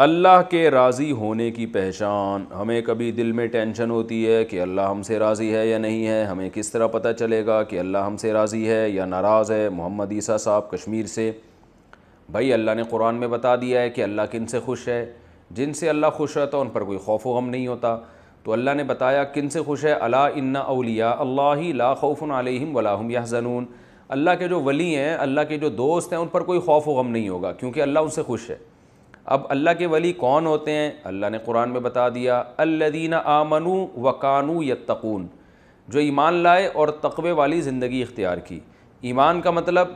अल्लाह के राज़ी होने की पहचान हमें कभी दिल में टेंशन होती है कि अल्लाह हमसे राज़ी है या नहीं है हमें किस तरह पता चलेगा कि अल्लाह हमसे राज़ी है या नाराज़ है मोहम्मद ईसा साहब कश्मीर से भाई अल्लाह ने कुरान में बता दिया है कि अल्लाह किन से खुश है जिनसे अल्लाह खुश रहता तो उन पर कोई खौफ गम नहीं होता तो अल्लाह ने बताया किन से खुश है अला इन्ना अलिया अल्लाह ला खौफ़न आलिम वलाम यह ज़नून अल्लाह के जो वली हैं अल्लाह के जो दोस्त हैं उन पर कोई खौफ गम नहीं होगा क्योंकि अल्लाह उनसे खुश है अब अल्लाह के वली कौन होते हैं अल्लाह ने कुरान में बता दिया अल्लदीन आमनु वकानू यत्तकून जो ईमान लाए और तकवे वाली ज़िंदगी इख्तियार की ईमान का मतलब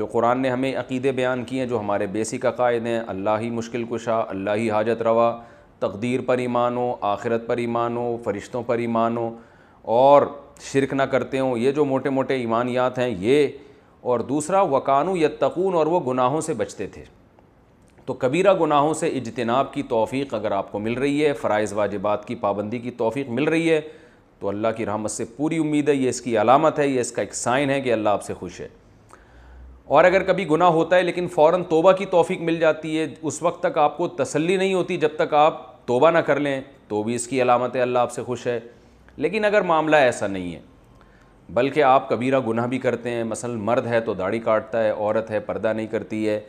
जो कुरान ने हमें अकीदे बयान किए हैं जो हमारे बेसिक अकायद हैं अल्लाह ही मुश्किल कुशा अल्लाह ही हाजत रवा तकदीर पर ईमान हो आखिरत पर ईमान हो फरिश्तों पर ईमान हो और शिरक ना करते हों ये जो मोटे मोटे ईमानियात हैं ये और दूसरा वकानू यत्तकून और वो गुनाहों से बचते थे तो कबीरा गुनाहों से इजतनाब की तोफ़ी अगर आपको मिल रही है फ़रज़ वाजिबात की पाबंदी की तोफ़ी मिल रही है तो अल्लाह की रहमत से पूरी उम्मीद है ये इसकी अलामत है ये इसका एक साइन है कि अल्लाह आपसे खुश है और अगर कभी गुनाह होता है लेकिन फ़ौर तोबा की तोफ़ी मिल जाती है उस वक्त तक आपको तसल्ली नहीं होती जब तक आप तोबा ना कर लें तो भी इसकी अलामत है अल्लाह आपसे खुश है लेकिन अगर मामला ऐसा नहीं है बल्कि आप कबीरा गुनाह भी करते हैं मसल मर्द है तो दाढ़ी काटता है औरत है पर्दा नहीं करती है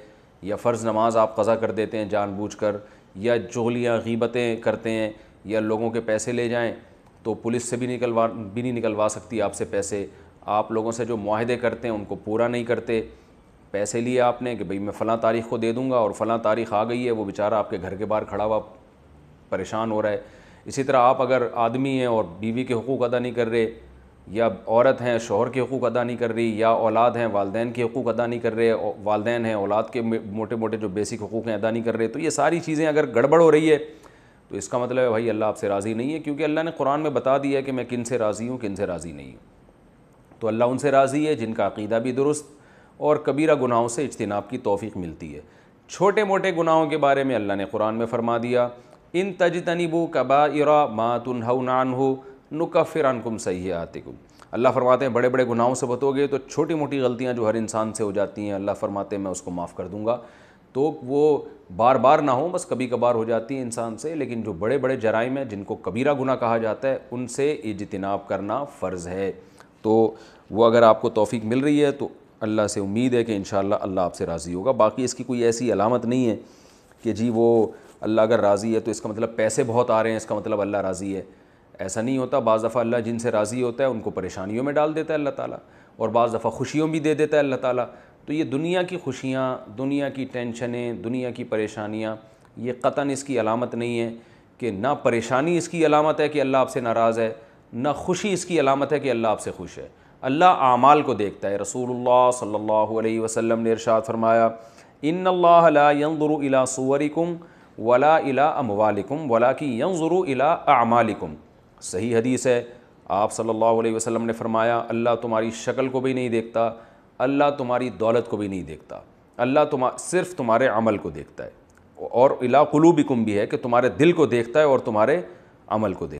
या फ़र्ज़ नमाज आप कज़ा कर देते हैं जानबूझकर या जोलियाँ गीबतें करते हैं या लोगों के पैसे ले जाएं तो पुलिस से भी निकलवा भी नहीं निकलवा सकती आपसे पैसे आप लोगों से जो माहदे करते हैं उनको पूरा नहीं करते पैसे लिए आपने कि भाई मैं फ़लाँ तारीख़ को दे दूँगा और फ़लाँ तारीख़ आ गई है वो बेचारा आपके घर के बाहर खड़ा हुआ परेशान हो रहा है इसी तरह आप अगर आदमी हैं और बीवी के हकूक़ अदा नहीं कर रहे या औरत हैं शोहर के हकूक़ अदा नहीं कर रही या औलाद हैं वालदेन के हकूक़ अदा नहीं कर रहे वालदेन हैं औलाद के मोटे मोटे जो बेसिक हकूक़ हैं अदा नहीं कर रहे तो ये सारी चीज़ें अगर गड़बड़ हो रही है तो इसका मतलब है भाई अल्लाह आपसे राज़ी नहीं है क्योंकि अल्लाह ने कुरान में बता दिया है कि मैं किन से राज़ी हूँ किन से राज़ी नहीं हूँ तो अल्लाह उनसे राज़ी है जिनका अकीदा भी दुरुस्त और कबीरा गुनाहों से इजतनाब की तोफ़ी मिलती है छोटे मोटे गुनाहों के बारे में अल्लाह ने कुरान में फरमा दिया इन तजतनीबू कबा इरा मातुन हो नान हो नुका फिर सही है आतिकुम अल्लाह फरमाते हैं बड़े बड़े गुनाहों से बतोगे तो छोटी मोटी गलतियाँ जो हर इंसान से हो जाती हैं अल्लाह फरमाते हैं मैं उसको माफ़ कर दूँगा तो वो बार बार ना हो बस कभी कभार हो जाती है इंसान से लेकिन जो बड़े बड़े जराइम हैं जिनको कबीरा गुना कहा जाता है उनसे इजतनाब करना फ़र्ज़ है तो वो अगर आपको तोफ़ी मिल रही है तो अल्लाह से उम्मीद है कि इन अल्लाह आपसे राज़ी होगा बाकी इसकी कोई ऐसी अलामत नहीं है कि जी वो अल्लाह अगर राज़ी है तो इसका मतलब पैसे बहुत आ रहे हैं इसका मतलब अल्लाह राज़ी है ऐसा नहीं होता बाज़ दफ़ा अल्लाह जिनसे राज़ी होता है उनको परेशानियों में डाल देता है अल्लाह ताला और बाज़ दफ़ा खुशियों भी दे देता है अल्लाह ताला तो ये दुनिया की खुशियाँ दुनिया की टेंशनें दुनिया की परेशानियाँ ये कतान इसकी अलामत नहीं है कि ना परेशानी इसकी अलामत है कि अल्लाह आपसे नाराज़ है ना खुशी इसकी अलामत है कि अल्लाह आपसे खुश है अल्लाह आमाल को देखता है रसूल सल्ला वसम ने इरशाद फरमाया इन अल्लाहरुला सूवरिकुम वला अला अमवालिकुम वला कि यंजुरु अला आमालिकुम सही हदीस है आप सल्लल्लाहु अलैहि वसल्लम ने फरमाया अल्लाह तुम्हारी शक्ल को भी नहीं देखता अल्लाह तुम्हारी दौलत को भी नहीं देखता अल्लाह तुम सिर्फ तुम्हारे अमल को देखता है और इला कुलूबिकुम भी है कि तुम्हारे दिल को देखता है और तुम्हारे अमल को देखता